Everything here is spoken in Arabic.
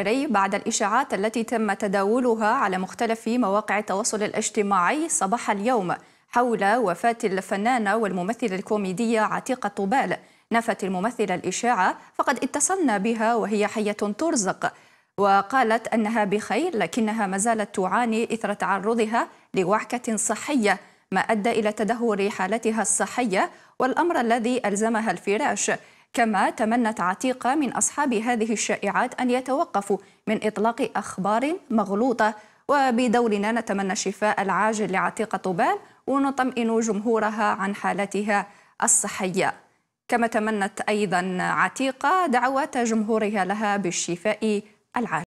الجزائري بعد الإشاعات التي تم تداولها على مختلف مواقع التواصل الاجتماعي صباح اليوم حول وفاة الفنانة والممثلة الكوميدية عتيقة طوبال نفت الممثلة الإشاعة فقد اتصلنا بها وهي حية ترزق وقالت أنها بخير لكنها ما زالت تعاني إثر تعرضها لوعكة صحية ما أدى إلى تدهور حالتها الصحية والأمر الذي ألزمها الفراش كما تمنت عتيقة من أصحاب هذه الشائعات أن يتوقفوا من إطلاق أخبار مغلوطة وبدورنا نتمنى الشفاء العاجل لعتيقة طوبان ونطمئن جمهورها عن حالتها الصحية كما تمنت أيضا عتيقة دعوة جمهورها لها بالشفاء العاجل